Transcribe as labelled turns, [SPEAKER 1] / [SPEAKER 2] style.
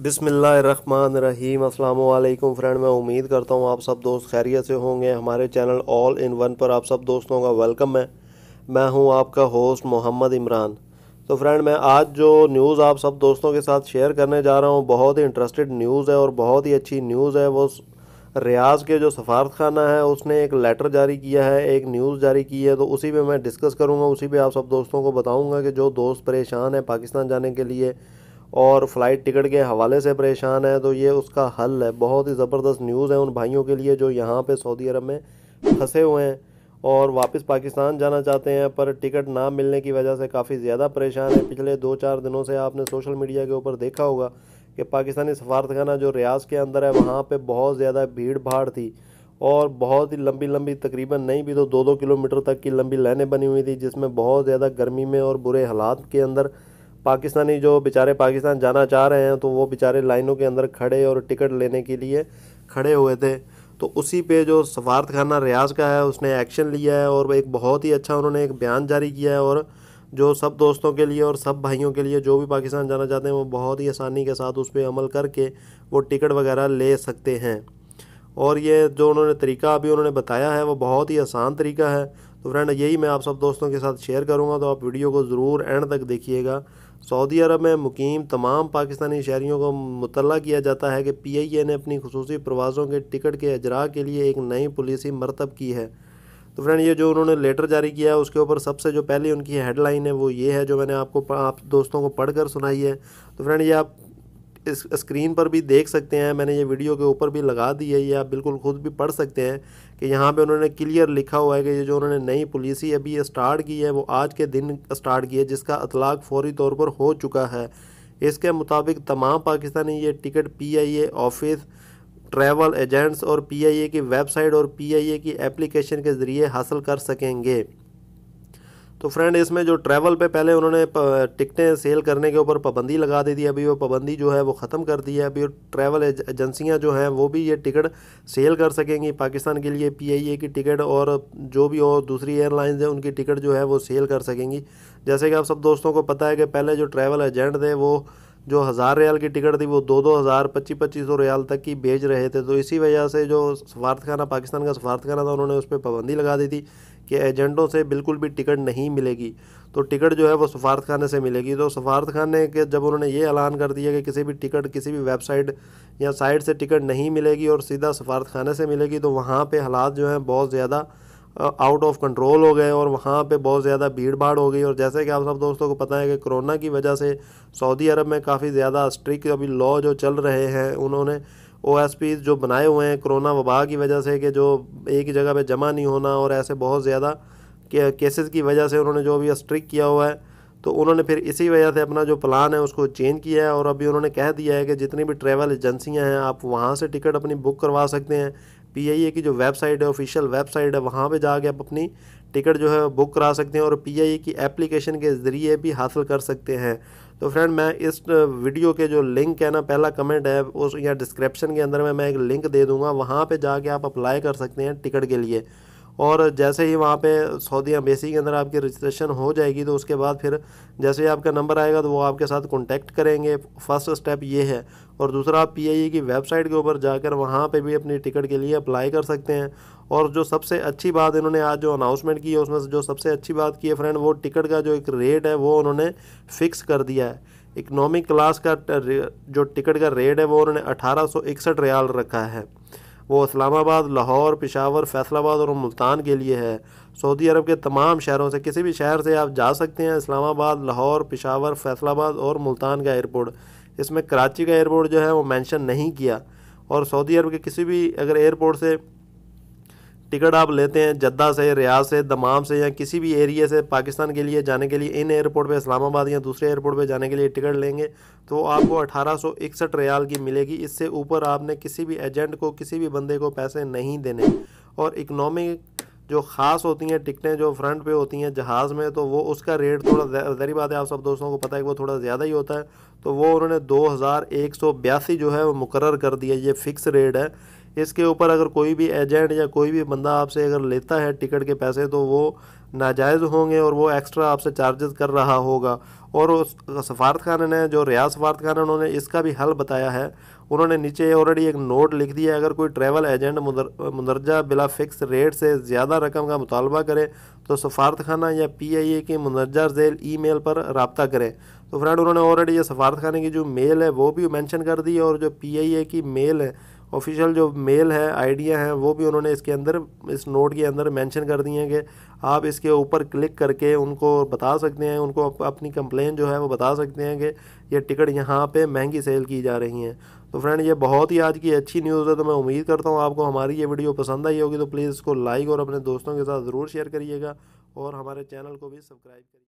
[SPEAKER 1] बिसमीम् अल्लाम फ्रेंड मैं उम्मीद करता हूँ आप सब दोस्त खैरियत से होंगे हमारे चैनल ऑल इन वन पर आप सब दोस्तों का वेलकम है मैं हूँ आपका होस्ट मोहम्मद इमरान तो फ्रेंड मैं आज जो न्यूज़ आप सब दोस्तों के साथ शेयर करने जा रहा हूँ बहुत ही इंटरेस्टेड न्यूज़ है और बहुत ही अच्छी न्यूज़ है वो रियाज़ के जो सफारत खाना है उसने एक लेटर जारी किया है एक न्यूज़ जारी की है तो उसी पर मैं डिस्कस करूँगा उसी पर आप सब दोस्तों को बताऊँगा कि जो दोस्त परेशान है पाकिस्तान जाने के लिए और फ़्लाइट टिकट के हवाले से परेशान है तो ये उसका हल है बहुत ही ज़बरदस्त न्यूज़ है उन भाइयों के लिए जो यहाँ पर सऊदी अरब में फंसे हुए हैं और वापस पाकिस्तान जाना चाहते हैं पर टिकट ना मिलने की वजह से काफ़ी ज़्यादा परेशान है पिछले दो चार दिनों से आपने सोशल मीडिया के ऊपर देखा होगा कि पाकिस्तानी सफारतखाना जो रियाज के अंदर है वहाँ पर बहुत ज़्यादा भीड़ भाड़ थी और बहुत ही लंबी लंबी तकरीबन नहीं भी तो दो दो किलोमीटर तक की लंबी लाइनें बनी हुई थी जिसमें बहुत ज़्यादा गर्मी में और बुरे हालात के अंदर पाकिस्तानी जो बेचारे पाकिस्तान जाना चाह रहे हैं तो वो बेचारे लाइनों के अंदर खड़े और टिकट लेने के लिए खड़े हुए थे तो उसी पे जो सफारत खाना रियाज का है उसने एक्शन लिया है और एक बहुत ही अच्छा उन्होंने एक बयान जारी किया है और जो सब दोस्तों के लिए और सब भाइयों के लिए जो भी पाकिस्तान जाना चाहते हैं वो बहुत ही आसानी के साथ उस पर अमल करके वो टिकट वगैरह ले सकते हैं और ये जो उन्होंने तरीका अभी उन्होंने बताया है वो बहुत ही आसान तरीका है तो फ्रेंड यही मैं आप सब दोस्तों के साथ शेयर करूँगा तो आप वीडियो को ज़रूर एंड तक देखिएगा सऊदी अरब में मुकीम तमाम पाकिस्तानी शहरीों को मुतला किया जाता है कि पी आई ए ने अपनी खसूसी प्रवासों के टिकट के अजरा के लिए एक नई पॉलिसी मरतब की है तो फ्रेंड ये जो उन्होंने लेटर जारी किया है उसके ऊपर सबसे जो पहली उनकी हेडलाइन है वो ये है जो मैंने आपको आप दोस्तों को पढ़ कर सुनाई है तो फ्रेंड ये आप इस स्क्रीन पर भी देख सकते हैं मैंने ये वीडियो के ऊपर भी लगा दी है ये आप बिल्कुल खुद भी पढ़ सकते हैं कि यहाँ पे उन्होंने क्लियर लिखा हुआ है कि ये जो उन्होंने नई पॉलिसी अभी स्टार्ट की है वो आज के दिन स्टार्ट की है जिसका अतलाक फौरी तौर पर हो चुका है इसके मुताबिक तमाम पाकिस्तानी ये ticket PIA office travel agents और ए की वेबसाइट और ए की एप्लीकेशन के ज़रिए हासिल कर सकेंगे तो फ्रेंड इसमें जो ट्रैवल पे पहले उन्होंने टिकटें सेल करने के ऊपर पाबंदी लगा दी थी अभी वो पाबंदी जो है वो ख़त्म कर दी है अभी ट्रैवल एजेंसियां जो हैं वो भी ये टिकट सेल कर सकेंगी पाकिस्तान के लिए पीआईए की टिकट और जो भी और दूसरी एयरलाइंस हैं उनकी टिकट जो है वो सेल कर सकेंगी जैसे कि आप सब दोस्तों को पता है कि पहले जो ट्रैवल एजेंट थे वो जो हज़ार रियाल की टिकट थी वो दो दो हज़ार पच्चीस पच्चीस सौ रियाल तक की बेच रहे थे तो इसी वजह से जो सफारतखाना पाकिस्तान का सफारतखाना था उन्होंने उस पर पाबंदी लगा दी थी कि एजेंटों से बिल्कुल भी टिकट नहीं मिलेगी तो टिकट जो है वो सफारत खाने से मिलेगी तो सफारत खाने के जब उन्होंने ये ऐलान कर दिया कि किसी भी टिकट किसी भी वेबसाइट या साइट से टिकट नहीं मिलेगी और सीधा सफारत खाने से मिलेगी तो वहाँ पर हालात जो हैं बहुत ज़्यादा आउट ऑफ कंट्रोल हो गए और वहाँ पे बहुत ज़्यादा भीड़ भाड़ हो गई और जैसे कि आप सब दोस्तों को पता है कि कोरोना की वजह से सऊदी अरब में काफ़ी ज़्यादा स्ट्रिक्ट अभी लॉ जो चल रहे हैं उन्होंने ओ जो बनाए हुए हैं कोरोना वबा की वजह से कि जो एक ही जगह पर जमा नहीं होना और ऐसे बहुत ज़्यादा के केसेस की वजह से उन्होंने जो अभी स्ट्रिक किया हुआ है तो उन्होंने फिर इसी वजह से अपना जो प्लान है उसको चेंज किया है और अभी उन्होंने कह दिया है कि जितनी भी ट्रैवल एजेंसियां हैं आप वहां से टिकट अपनी बुक करवा सकते हैं पीआईए की जो वेबसाइट है ऑफिशियल वेबसाइट है वहाँ पर जाके आप अपनी टिकट जो है बुक करा सकते हैं और ए की एप्लीकेशन के ज़रिए भी हासिल कर सकते हैं तो फ्रेंड मैं इस वीडियो के जो लिंक है ना पहला कमेंट है उस या डिस्क्रिप्शन के अंदर में मैं एक लिंक दे दूंगा वहाँ पे जाके आप अप्लाई कर सकते हैं टिकट के लिए और जैसे ही वहाँ पे सऊदी अम्बेसी के अंदर आपकी रजिस्ट्रेशन हो जाएगी तो उसके बाद फिर जैसे ही आपका नंबर आएगा तो वो आपके साथ कॉन्टैक्ट करेंगे फर्स्ट स्टेप ये है और दूसरा आप पी e की वेबसाइट के ऊपर जाकर वहाँ पर भी अपनी टिकट के लिए अप्लाई कर सकते हैं और जो सबसे अच्छी बात इन्होंने आज जो अनाउंसमेंट की है उसमें जो सबसे अच्छी बात की है फ्रेंड वो टिकट का जो एक रेट है वो उन्होंने फिक्स कर दिया है इकनॉमिक क्लास का जो टिकट का रेट है वो उन्होंने अठारह रियाल रखा है वो इस्लामाबाद लाहौर पिशावर फैसलाबाद और मुल्तान के लिए है सऊदी अरब के तमाम शहरों से किसी भी शहर से आप जा सकते हैं इस्लामाबाद लाहौर पिशावर फैसलाबाद और मुल्तान का एयरपोर्ट इसमें कराची का एयरपोर्ट जो है वो मेंशन नहीं किया और सऊदी अरब के किसी भी अगर एयरपोर्ट से टिकट आप लेते हैं जद्दा से रियाज से दमाम से या किसी भी एरिया से पाकिस्तान के लिए जाने के लिए इन एयरपोर्ट पे इस्लामाबाद या दूसरे एयरपोर्ट पे जाने के लिए टिकट लेंगे तो आपको अठारह सौ इकसठ रियाल की मिलेगी इससे ऊपर आपने किसी भी एजेंट को किसी भी बंदे को पैसे नहीं देने और इकनॉमिक जो ख़ास होती हैं टिकटें जो फ्रंट पे होती हैं जहाज़ में तो वो उसका रेट थोड़ा जहरी बात है आप सब दोस्तों को पता है कि वो थोड़ा ज़्यादा ही होता है तो वो उन्होंने दो हज़ार एक सौ बयासी जो है वो मुकर कर दिया ये फ़िक्स रेट है इसके ऊपर अगर कोई भी एजेंट या कोई भी बंदा आपसे अगर लेता है टिकट के पैसे तो वो नाजायज़ होंगे और वो एक्स्ट्रा आपसे चार्जेस कर रहा होगा और उस सफारत खाना ने जो रियाज सफारत खाना उन्होंने इसका भी हल बताया है उन्होंने नीचे ऑलरेडी एक नोट लिख दिया है अगर कोई ट्रैवल एजेंट मुंदरजा बिला फ़िक्स रेट से ज़्यादा रकम का मुतालबा करे तो सफारत खाना या पी आई ए के मुंदरजा जेल ई मेल पर रबता करें तो फ्रेंड उन्होंने ऑलरेडी ये सफारत की जो मेल है वो भी मैंशन कर दी है और जो पी आई ए की मेल है ऑफिशियल जो मेल है आइडिया है वो भी उन्होंने इसके अंदर इस नोट के अंदर मेंशन कर दिए हैं कि आप इसके ऊपर क्लिक करके उनको बता सकते हैं उनको अप, अपनी कंप्लेन जो है वो बता सकते हैं कि ये टिकट यहाँ पे महंगी सेल की जा रही हैं तो फ्रेंड ये बहुत ही आज की अच्छी न्यूज़ है तो मैं उम्मीद करता हूँ आपको हमारी ये वीडियो पसंद आई होगी तो प्लीज़ इसको लाइक और अपने दोस्तों के साथ ज़रूर शेयर करिएगा और हमारे चैनल को भी सब्सक्राइब करिए